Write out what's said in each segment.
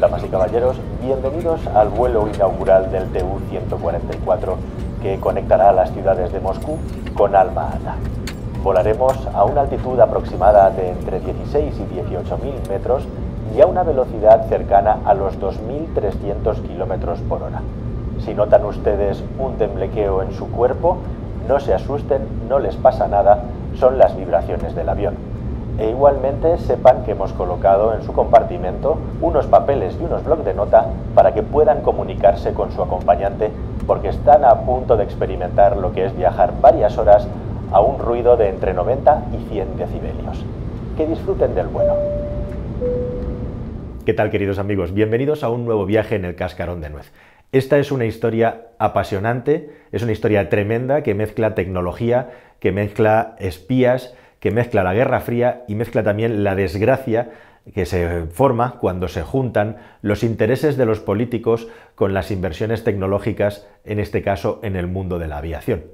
Damas y caballeros, bienvenidos al vuelo inaugural del TU-144 que conectará las ciudades de Moscú con Alma Ata. Volaremos a una altitud aproximada de entre 16 y 18.000 metros y a una velocidad cercana a los 2.300 kilómetros por hora. Si notan ustedes un temblequeo en su cuerpo, no se asusten, no les pasa nada, son las vibraciones del avión e igualmente sepan que hemos colocado en su compartimento unos papeles y unos blogs de nota para que puedan comunicarse con su acompañante porque están a punto de experimentar lo que es viajar varias horas a un ruido de entre 90 y 100 decibelios. Que disfruten del vuelo. ¿Qué tal queridos amigos? Bienvenidos a un nuevo viaje en el cascarón de nuez. Esta es una historia apasionante, es una historia tremenda que mezcla tecnología, que mezcla espías, que mezcla la Guerra Fría y mezcla también la desgracia que se forma cuando se juntan los intereses de los políticos con las inversiones tecnológicas, en este caso en el mundo de la aviación.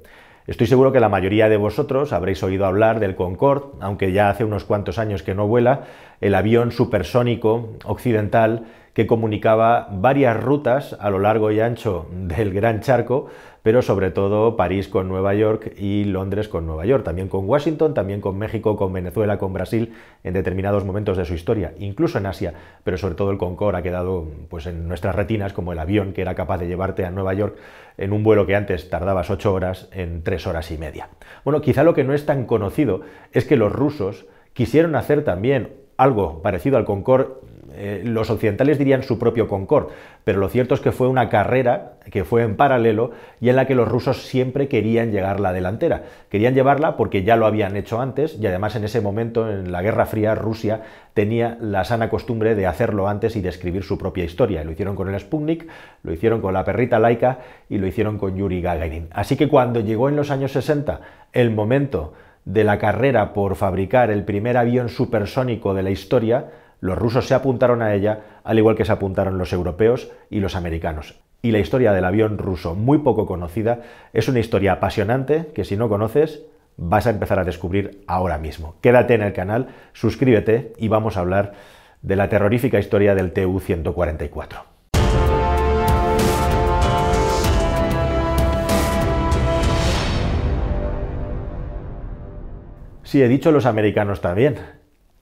Estoy seguro que la mayoría de vosotros habréis oído hablar del Concorde, aunque ya hace unos cuantos años que no vuela, el avión supersónico occidental que comunicaba varias rutas a lo largo y ancho del Gran Charco, pero sobre todo París con Nueva York y Londres con Nueva York, también con Washington, también con México, con Venezuela, con Brasil, en determinados momentos de su historia, incluso en Asia, pero sobre todo el Concorde ha quedado pues, en nuestras retinas como el avión que era capaz de llevarte a Nueva York en un vuelo que antes tardabas 8 horas en tres horas y media. Bueno, quizá lo que no es tan conocido es que los rusos quisieron hacer también algo parecido al Concorde eh, los occidentales dirían su propio Concorde, pero lo cierto es que fue una carrera que fue en paralelo y en la que los rusos siempre querían llegar la delantera. Querían llevarla porque ya lo habían hecho antes y además en ese momento, en la Guerra Fría, Rusia tenía la sana costumbre de hacerlo antes y de escribir su propia historia. Lo hicieron con el Sputnik, lo hicieron con la perrita Laika y lo hicieron con Yuri Gagarin. Así que cuando llegó en los años 60 el momento de la carrera por fabricar el primer avión supersónico de la historia, los rusos se apuntaron a ella, al igual que se apuntaron los europeos y los americanos. Y la historia del avión ruso, muy poco conocida, es una historia apasionante que si no conoces, vas a empezar a descubrir ahora mismo. Quédate en el canal, suscríbete y vamos a hablar de la terrorífica historia del TU-144. Sí, he dicho los americanos también.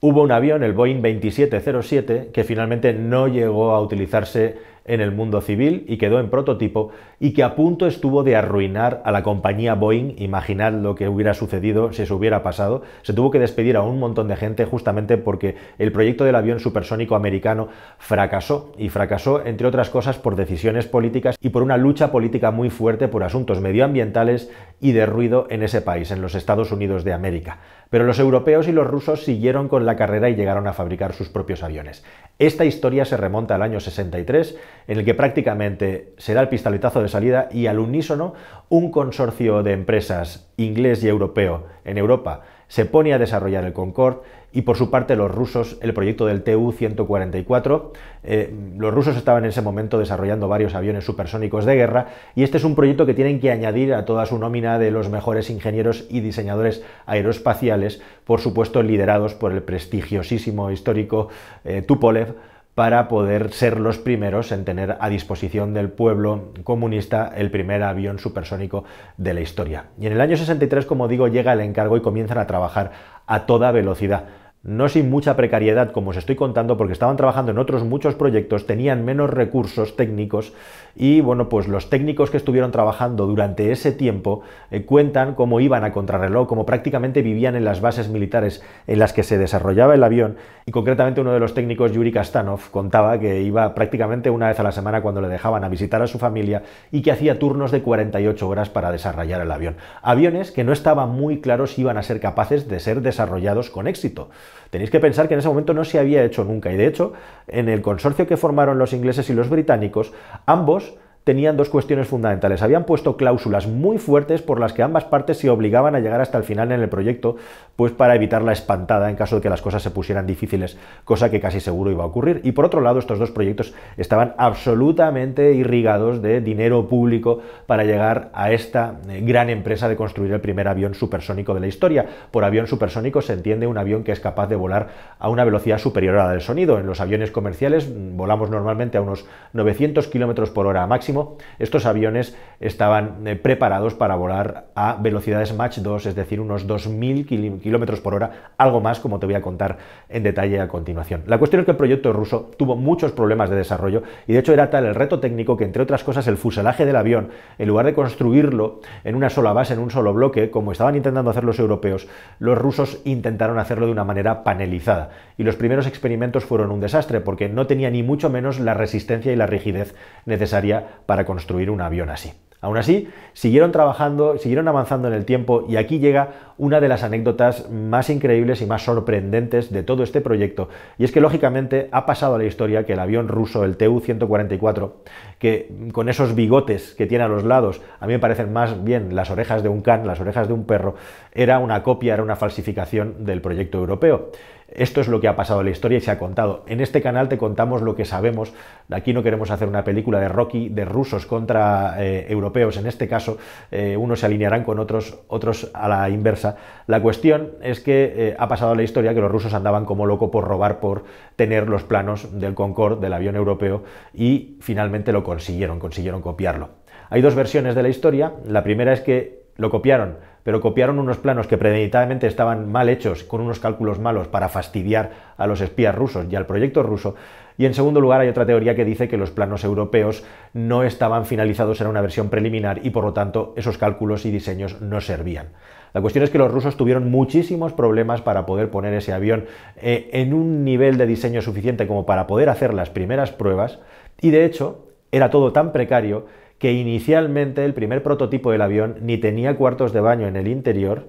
Hubo un avión, el Boeing 2707, que finalmente no llegó a utilizarse en el mundo civil y quedó en prototipo y que a punto estuvo de arruinar a la compañía Boeing. Imaginad lo que hubiera sucedido si se hubiera pasado. Se tuvo que despedir a un montón de gente justamente porque el proyecto del avión supersónico americano fracasó y fracasó entre otras cosas por decisiones políticas y por una lucha política muy fuerte por asuntos medioambientales y de ruido en ese país, en los Estados Unidos de América. Pero los europeos y los rusos siguieron con la carrera y llegaron a fabricar sus propios aviones. Esta historia se remonta al año 63 en el que prácticamente se da el pistoletazo de salida y al unísono un consorcio de empresas inglés y europeo en Europa se pone a desarrollar el Concorde y por su parte los rusos el proyecto del Tu-144. Eh, los rusos estaban en ese momento desarrollando varios aviones supersónicos de guerra y este es un proyecto que tienen que añadir a toda su nómina de los mejores ingenieros y diseñadores aeroespaciales, por supuesto liderados por el prestigiosísimo histórico eh, Tupolev, para poder ser los primeros en tener a disposición del pueblo comunista el primer avión supersónico de la historia. Y en el año 63, como digo, llega el encargo y comienzan a trabajar a toda velocidad no sin mucha precariedad, como os estoy contando, porque estaban trabajando en otros muchos proyectos, tenían menos recursos técnicos y, bueno, pues los técnicos que estuvieron trabajando durante ese tiempo eh, cuentan cómo iban a contrarreloj, cómo prácticamente vivían en las bases militares en las que se desarrollaba el avión y concretamente uno de los técnicos, Yuri Kastanov, contaba que iba prácticamente una vez a la semana cuando le dejaban a visitar a su familia y que hacía turnos de 48 horas para desarrollar el avión. Aviones que no estaba muy claro si iban a ser capaces de ser desarrollados con éxito. Tenéis que pensar que en ese momento no se había hecho nunca y de hecho en el consorcio que formaron los ingleses y los británicos, ambos tenían dos cuestiones fundamentales. Habían puesto cláusulas muy fuertes por las que ambas partes se obligaban a llegar hasta el final en el proyecto, pues para evitar la espantada en caso de que las cosas se pusieran difíciles, cosa que casi seguro iba a ocurrir. Y por otro lado, estos dos proyectos estaban absolutamente irrigados de dinero público para llegar a esta eh, gran empresa de construir el primer avión supersónico de la historia. Por avión supersónico se entiende un avión que es capaz de volar a una velocidad superior a la del sonido. En los aviones comerciales mm, volamos normalmente a unos 900 km por hora máximo estos aviones estaban eh, preparados para volar a velocidades Mach 2, es decir, unos 2.000 kilómetros por hora, algo más como te voy a contar en detalle a continuación. La cuestión es que el proyecto ruso tuvo muchos problemas de desarrollo y de hecho era tal el reto técnico que, entre otras cosas, el fuselaje del avión, en lugar de construirlo en una sola base, en un solo bloque, como estaban intentando hacer los europeos, los rusos intentaron hacerlo de una manera panelizada. Y los primeros experimentos fueron un desastre porque no tenía ni mucho menos la resistencia y la rigidez necesaria para construir un avión así. Aún así, siguieron trabajando, siguieron avanzando en el tiempo y aquí llega una de las anécdotas más increíbles y más sorprendentes de todo este proyecto. Y es que lógicamente ha pasado a la historia que el avión ruso, el Tu-144, que con esos bigotes que tiene a los lados, a mí me parecen más bien las orejas de un can, las orejas de un perro, era una copia, era una falsificación del proyecto europeo. Esto es lo que ha pasado en la historia y se ha contado. En este canal te contamos lo que sabemos. Aquí no queremos hacer una película de Rocky, de rusos contra eh, europeos. En este caso, eh, unos se alinearán con otros, otros a la inversa. La cuestión es que eh, ha pasado en la historia que los rusos andaban como loco por robar, por tener los planos del Concorde, del avión europeo, y finalmente lo consiguieron, consiguieron copiarlo. Hay dos versiones de la historia. La primera es que lo copiaron, pero copiaron unos planos que premeditadamente estaban mal hechos, con unos cálculos malos para fastidiar a los espías rusos y al proyecto ruso. Y en segundo lugar hay otra teoría que dice que los planos europeos no estaban finalizados, era una versión preliminar y por lo tanto esos cálculos y diseños no servían. La cuestión es que los rusos tuvieron muchísimos problemas para poder poner ese avión eh, en un nivel de diseño suficiente como para poder hacer las primeras pruebas y de hecho era todo tan precario que inicialmente el primer prototipo del avión ni tenía cuartos de baño en el interior,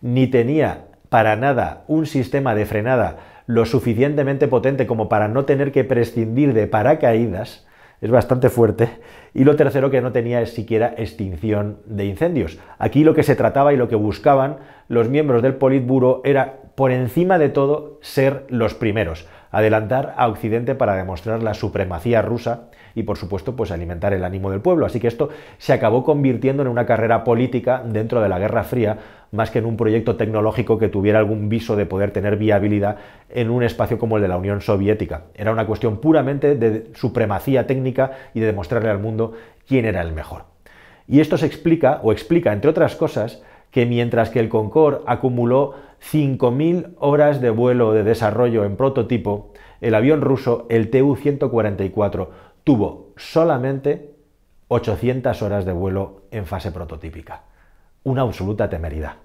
ni tenía para nada un sistema de frenada lo suficientemente potente como para no tener que prescindir de paracaídas, es bastante fuerte, y lo tercero que no tenía es siquiera extinción de incendios. Aquí lo que se trataba y lo que buscaban los miembros del Politburo era, por encima de todo, ser los primeros adelantar a Occidente para demostrar la supremacía rusa y, por supuesto, pues alimentar el ánimo del pueblo. Así que esto se acabó convirtiendo en una carrera política dentro de la Guerra Fría, más que en un proyecto tecnológico que tuviera algún viso de poder tener viabilidad en un espacio como el de la Unión Soviética. Era una cuestión puramente de supremacía técnica y de demostrarle al mundo quién era el mejor. Y esto se explica, o explica, entre otras cosas, que mientras que el Concorde acumuló 5.000 horas de vuelo de desarrollo en prototipo, el avión ruso, el Tu-144, tuvo solamente 800 horas de vuelo en fase prototípica. Una absoluta temeridad.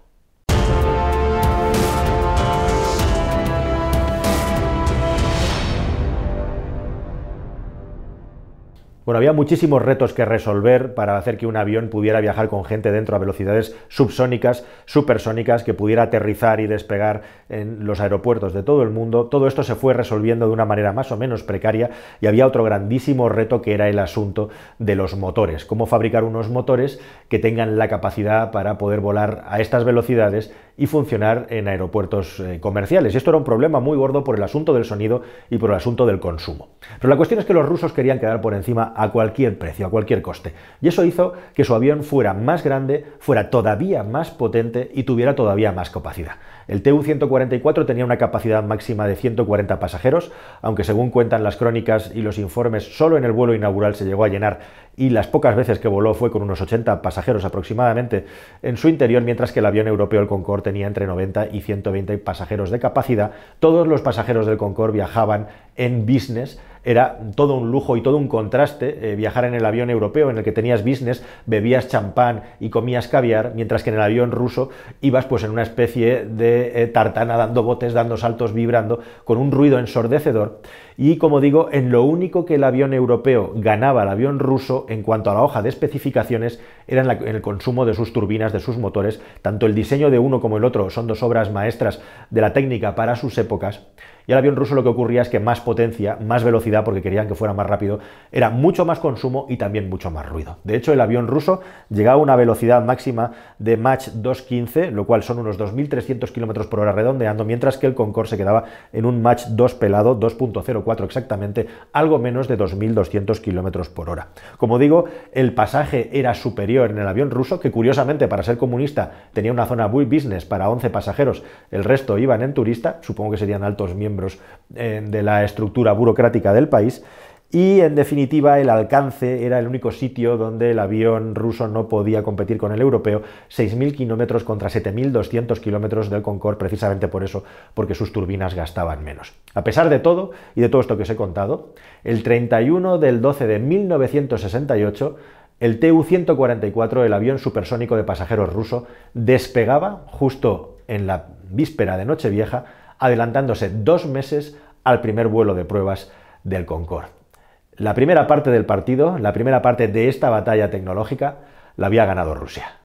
Bueno, había muchísimos retos que resolver para hacer que un avión pudiera viajar con gente dentro a velocidades subsónicas, supersónicas, que pudiera aterrizar y despegar en los aeropuertos de todo el mundo. Todo esto se fue resolviendo de una manera más o menos precaria y había otro grandísimo reto que era el asunto de los motores. Cómo fabricar unos motores que tengan la capacidad para poder volar a estas velocidades y funcionar en aeropuertos eh, comerciales. Y esto era un problema muy gordo por el asunto del sonido y por el asunto del consumo. Pero la cuestión es que los rusos querían quedar por encima a cualquier precio, a cualquier coste. Y eso hizo que su avión fuera más grande, fuera todavía más potente y tuviera todavía más capacidad. El TU-144 tenía una capacidad máxima de 140 pasajeros, aunque según cuentan las crónicas y los informes, solo en el vuelo inaugural se llegó a llenar y las pocas veces que voló fue con unos 80 pasajeros aproximadamente en su interior, mientras que el avión europeo, el Concorde, tenía entre 90 y 120 pasajeros de capacidad. Todos los pasajeros del Concorde viajaban en business era todo un lujo y todo un contraste eh, viajar en el avión europeo en el que tenías business, bebías champán y comías caviar, mientras que en el avión ruso ibas pues en una especie de eh, tartana dando botes, dando saltos, vibrando, con un ruido ensordecedor. Y como digo, en lo único que el avión europeo ganaba al avión ruso en cuanto a la hoja de especificaciones era en, el consumo de sus turbinas, de sus motores. Tanto el diseño de uno como el otro son dos obras maestras de la técnica para sus épocas. Y al avión ruso lo que ocurría es que más potencia, más velocidad, porque querían que fuera más rápido, era mucho más consumo y también mucho más ruido. De hecho, el avión ruso llegaba a una velocidad máxima de match 215, lo cual son unos 2.300 km por hora redondeando, mientras que el Concorde se quedaba en un match 2 pelado, 2.0 exactamente, algo menos de 2.200 kilómetros por hora. Como digo, el pasaje era superior en el avión ruso, que curiosamente para ser comunista tenía una zona muy business para 11 pasajeros, el resto iban en turista, supongo que serían altos miembros eh, de la estructura burocrática del país, y en definitiva el alcance era el único sitio donde el avión ruso no podía competir con el europeo, 6.000 kilómetros contra 7.200 kilómetros del Concorde, precisamente por eso, porque sus turbinas gastaban menos. A pesar de todo, y de todo esto que os he contado, el 31 del 12 de 1968, el Tu-144, el avión supersónico de pasajeros ruso, despegaba justo en la víspera de Nochevieja, adelantándose dos meses al primer vuelo de pruebas del Concorde. La primera parte del partido, la primera parte de esta batalla tecnológica, la había ganado Rusia.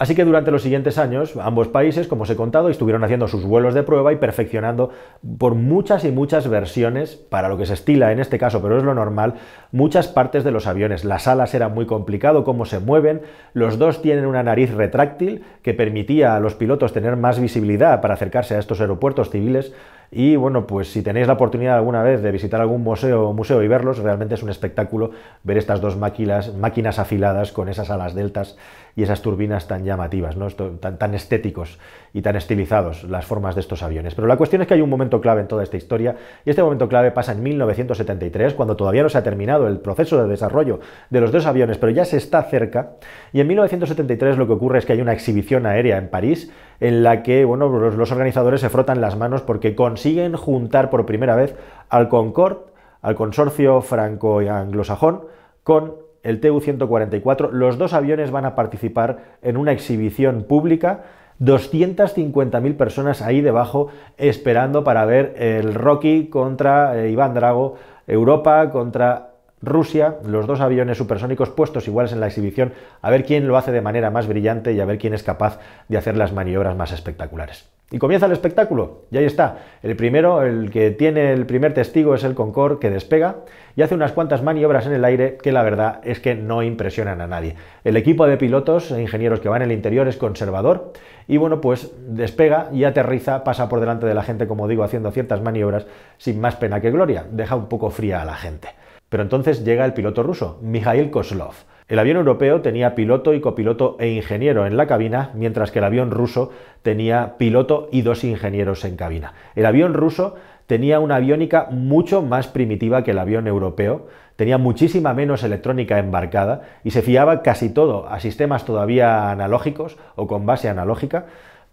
Así que durante los siguientes años, ambos países, como os he contado, estuvieron haciendo sus vuelos de prueba y perfeccionando por muchas y muchas versiones, para lo que se estila en este caso, pero es lo normal, muchas partes de los aviones. Las alas eran muy complicado, cómo se mueven, los dos tienen una nariz retráctil que permitía a los pilotos tener más visibilidad para acercarse a estos aeropuertos civiles, y bueno, pues si tenéis la oportunidad alguna vez de visitar algún museo, museo y verlos, realmente es un espectáculo ver estas dos máquinas, máquinas afiladas con esas alas deltas y esas turbinas tan llamativas, ¿no? tan, tan estéticos y tan estilizados las formas de estos aviones. Pero la cuestión es que hay un momento clave en toda esta historia y este momento clave pasa en 1973, cuando todavía no se ha terminado el proceso de desarrollo de los dos aviones, pero ya se está cerca. Y en 1973 lo que ocurre es que hay una exhibición aérea en París en la que bueno, los, organizadores se frotan las manos porque consiguen juntar por primera vez al Concorde, al consorcio franco y anglosajón, con el TU-144. Los dos aviones van a participar en una exhibición pública 250.000 personas ahí debajo esperando para ver el Rocky contra eh, Iván Drago, Europa contra Rusia, los dos aviones supersónicos puestos iguales en la exhibición, a ver quién lo hace de manera más brillante y a ver quién es capaz de hacer las maniobras más espectaculares. Y comienza el espectáculo, y ahí está. El primero, el que tiene el primer testigo es el Concorde que despega y hace unas cuantas maniobras en el aire que la verdad es que no impresionan a nadie. El equipo de pilotos e ingenieros que van en el interior es conservador y bueno, pues despega y aterriza, pasa por delante de la gente, como digo, haciendo ciertas maniobras sin más pena que gloria, deja un poco fría a la gente. Pero entonces llega el piloto ruso, Mikhail Koslov. El avión europeo tenía piloto y copiloto e ingeniero en la cabina, mientras que el avión ruso tenía piloto y dos ingenieros en cabina. El avión ruso tenía una aviónica mucho más primitiva que el avión europeo, tenía muchísima menos electrónica embarcada y se fiaba casi todo a sistemas todavía analógicos o con base analógica,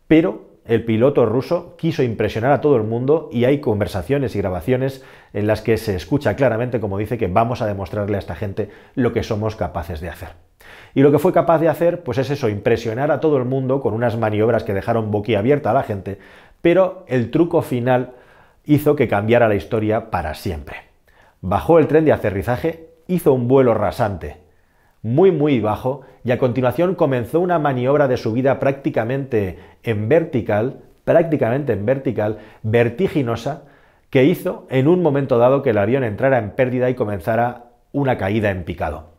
pero el piloto ruso quiso impresionar a todo el mundo y hay conversaciones y grabaciones en las que se escucha claramente como dice que vamos a demostrarle a esta gente lo que somos capaces de hacer. Y lo que fue capaz de hacer, pues es eso, impresionar a todo el mundo con unas maniobras que dejaron boquiabierta a la gente, pero el truco final hizo que cambiara la historia para siempre. Bajó el tren de aterrizaje, hizo un vuelo rasante muy muy bajo y a continuación comenzó una maniobra de subida prácticamente en vertical, prácticamente en vertical, vertiginosa, que hizo en un momento dado que el avión entrara en pérdida y comenzara una caída en picado.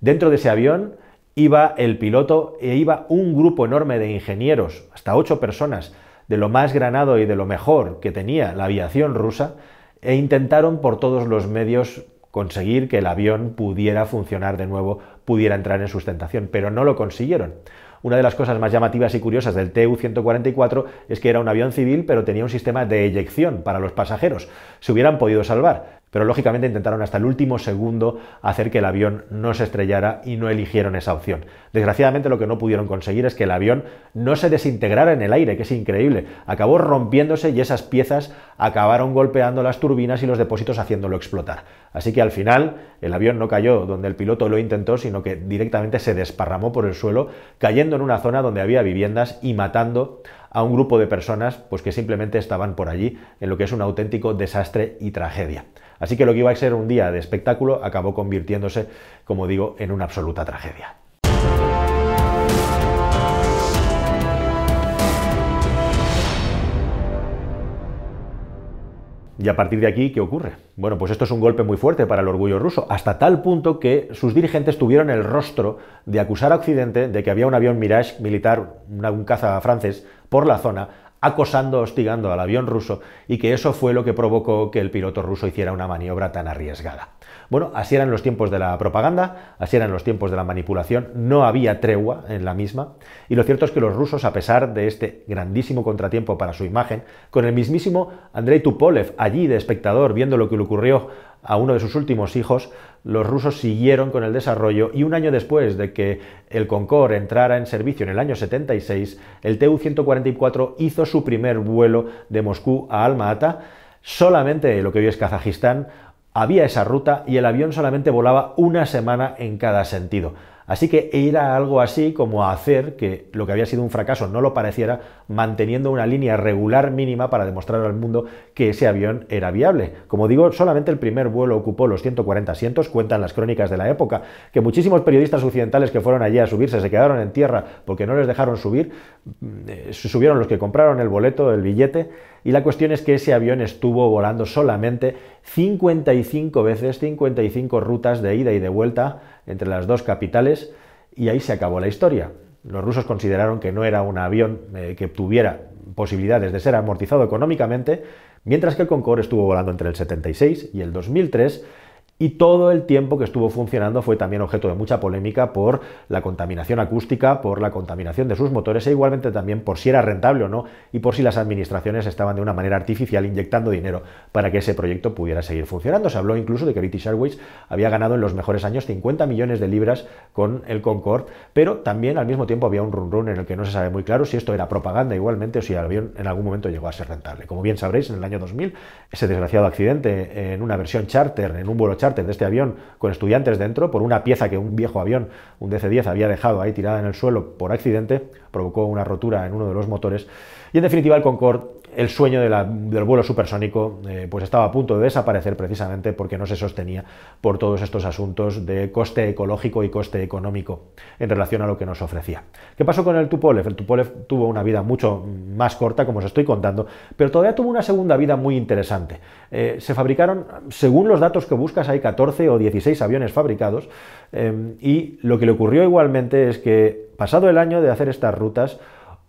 Dentro de ese avión iba el piloto e iba un grupo enorme de ingenieros, hasta ocho personas, de lo más granado y de lo mejor que tenía la aviación rusa, e intentaron por todos los medios conseguir que el avión pudiera funcionar de nuevo, pudiera entrar en sustentación, pero no lo consiguieron. Una de las cosas más llamativas y curiosas del TU-144 es que era un avión civil, pero tenía un sistema de eyección para los pasajeros. Se hubieran podido salvar, pero lógicamente intentaron hasta el último segundo hacer que el avión no se estrellara y no eligieron esa opción. Desgraciadamente lo que no pudieron conseguir es que el avión no se desintegrara en el aire, que es increíble. Acabó rompiéndose y esas piezas acabaron golpeando las turbinas y los depósitos haciéndolo explotar. Así que al final el avión no cayó donde el piloto lo intentó, sino que directamente se desparramó por el suelo, cayendo en una zona donde había viviendas y matando a un grupo de personas pues, que simplemente estaban por allí en lo que es un auténtico desastre y tragedia. Así que lo que iba a ser un día de espectáculo acabó convirtiéndose, como digo, en una absoluta tragedia. Y a partir de aquí, ¿qué ocurre? Bueno, pues esto es un golpe muy fuerte para el orgullo ruso, hasta tal punto que sus dirigentes tuvieron el rostro de acusar a Occidente de que había un avión Mirage militar, un caza francés, por la zona, acosando, hostigando al avión ruso, y que eso fue lo que provocó que el piloto ruso hiciera una maniobra tan arriesgada. Bueno, así eran los tiempos de la propaganda, así eran los tiempos de la manipulación, no había tregua en la misma, y lo cierto es que los rusos, a pesar de este grandísimo contratiempo para su imagen, con el mismísimo Andrei Tupolev allí de espectador viendo lo que le ocurrió a uno de sus últimos hijos, los rusos siguieron con el desarrollo y un año después de que el Concorde entrara en servicio en el año 76, el TU-144 hizo su primer vuelo de Moscú a alma solamente lo que hoy es Kazajistán, había esa ruta y el avión solamente volaba una semana en cada sentido. Así que era algo así como hacer que lo que había sido un fracaso no lo pareciera, manteniendo una línea regular mínima para demostrar al mundo que ese avión era viable. Como digo, solamente el primer vuelo ocupó los 140 asientos, cuentan las crónicas de la época, que muchísimos periodistas occidentales que fueron allí a subirse se quedaron en tierra porque no les dejaron subir, mm, eh, subieron los que compraron el boleto, el billete, y la cuestión es que ese avión estuvo volando solamente 55 veces, 55 rutas de ida y de vuelta entre las dos capitales, y ahí se acabó la historia. Los rusos consideraron que no era un avión eh, que tuviera posibilidades de ser amortizado económicamente, mientras que el Concorde estuvo volando entre el 76 y el 2003 y todo el tiempo que estuvo funcionando fue también objeto de mucha polémica por la contaminación acústica, por la contaminación de sus motores e igualmente también por si era rentable o no y por si las administraciones estaban de una manera artificial inyectando dinero para que ese proyecto pudiera seguir funcionando. Se habló incluso de que British Airways había ganado en los mejores años 50 millones de libras con el Concorde, pero también al mismo tiempo había un run run en el que no se sabe muy claro si esto era propaganda igualmente o si el avión en algún momento llegó a ser rentable. Como bien sabréis, en el año 2000 ese desgraciado accidente en una versión charter, en un vuelo charter de este avión con estudiantes dentro por una pieza que un viejo avión, un DC-10, había dejado ahí tirada en el suelo por accidente, provocó una rotura en uno de los motores. Y en definitiva el Concorde el sueño del vuelo supersónico eh, pues estaba a punto de desaparecer precisamente porque no se sostenía por todos estos asuntos de coste ecológico y coste económico en relación a lo que nos ofrecía. ¿Qué pasó con el Tupolev? El Tupolev tuvo una vida mucho más corta, como os estoy contando, pero todavía tuvo una segunda vida muy interesante. Eh, se fabricaron, según los datos que buscas, hay 14 o 16 aviones fabricados eh, y lo que le ocurrió igualmente es que pasado el año de hacer estas rutas,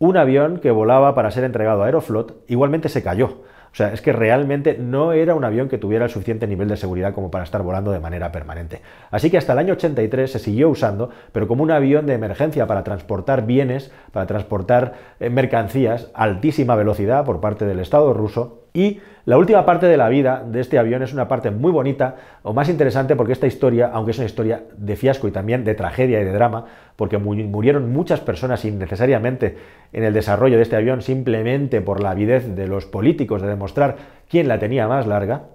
un avión que volaba para ser entregado a Aeroflot igualmente se cayó. O sea, es que realmente no era un avión que tuviera el suficiente nivel de seguridad como para estar volando de manera permanente. Así que hasta el año 83 se siguió usando, pero como un avión de emergencia para transportar bienes, para transportar eh, mercancías a altísima velocidad por parte del Estado ruso. Y la última parte de la vida de este avión es una parte muy bonita o más interesante porque esta historia, aunque es una historia de fiasco y también de tragedia y de drama, porque murieron muchas personas innecesariamente en el desarrollo de este avión simplemente por la avidez de los políticos de demostrar quién la tenía más larga,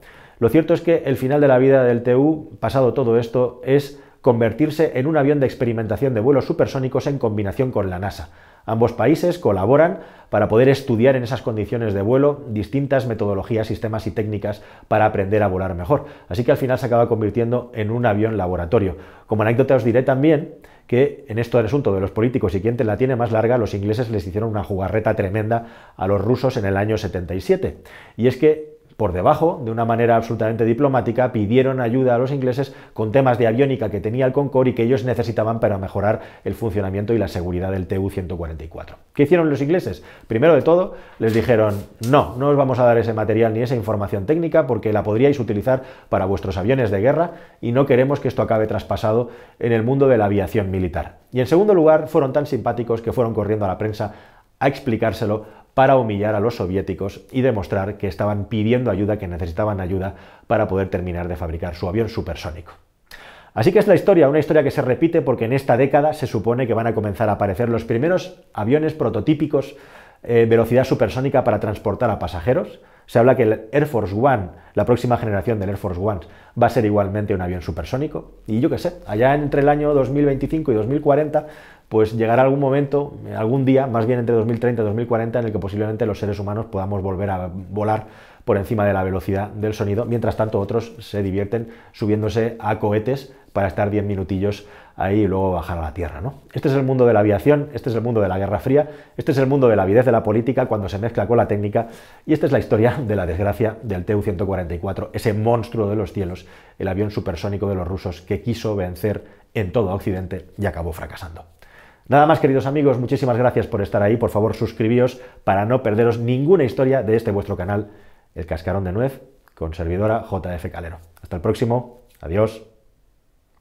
lo cierto es que el final de la vida del TU, pasado todo esto, es convertirse en un avión de experimentación de vuelos supersónicos en combinación con la NASA. Ambos países colaboran para poder estudiar en esas condiciones de vuelo distintas metodologías, sistemas y técnicas para aprender a volar mejor. Así que al final se acaba convirtiendo en un avión laboratorio. Como anécdota os diré también que en esto del asunto de los políticos y quién te la tiene más larga, los ingleses les hicieron una jugarreta tremenda a los rusos en el año 77. Y es que por debajo, de una manera absolutamente diplomática, pidieron ayuda a los ingleses con temas de aviónica que tenía el Concorde y que ellos necesitaban para mejorar el funcionamiento y la seguridad del TU-144. ¿Qué hicieron los ingleses? Primero de todo, les dijeron, no, no os vamos a dar ese material ni esa información técnica porque la podríais utilizar para vuestros aviones de guerra y no queremos que esto acabe traspasado en el mundo de la aviación militar. Y en segundo lugar, fueron tan simpáticos que fueron corriendo a la prensa a explicárselo para humillar a los soviéticos y demostrar que estaban pidiendo ayuda, que necesitaban ayuda para poder terminar de fabricar su avión supersónico. Así que es la historia, una historia que se repite porque en esta década se supone que van a comenzar a aparecer los primeros aviones prototípicos eh, velocidad supersónica para transportar a pasajeros. Se habla que el Air Force One, la próxima generación del Air Force One, va a ser igualmente un avión supersónico. Y yo qué sé, allá entre el año 2025 y 2040 pues llegará algún momento, algún día, más bien entre 2030 y 2040, en el que posiblemente los seres humanos podamos volver a volar por encima de la velocidad del sonido. Mientras tanto, otros se divierten subiéndose a cohetes para estar 10 minutillos ahí y luego bajar a la tierra. ¿no? Este es el mundo de la aviación, este es el mundo de la Guerra Fría, este es el mundo de la avidez de la política cuando se mezcla con la técnica y esta es la historia de la desgracia del TU-144, ese monstruo de los cielos, el avión supersónico de los rusos que quiso vencer en todo Occidente y acabó fracasando. Nada más, queridos amigos, muchísimas gracias por estar ahí. Por favor, suscribíos para no perderos ninguna historia de este vuestro canal, El Cascarón de Nuez, con servidora JF Calero. Hasta el próximo. Adiós.